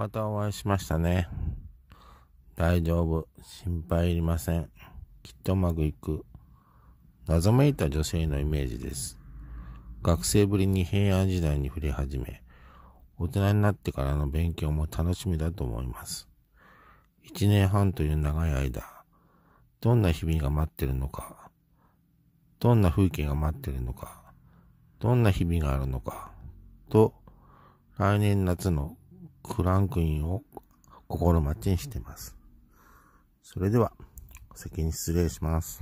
またお会いしましたね。大丈夫。心配いりません。きっとうまくいく。謎めいた女性のイメージです。学生ぶりに平安時代に触れ始め、大人になってからの勉強も楽しみだと思います。一年半という長い間、どんな日々が待ってるのか、どんな風景が待ってるのか、どんな日々があるのか、と、来年夏のクランクインを心待ちにしています。それでは、お席に失礼します。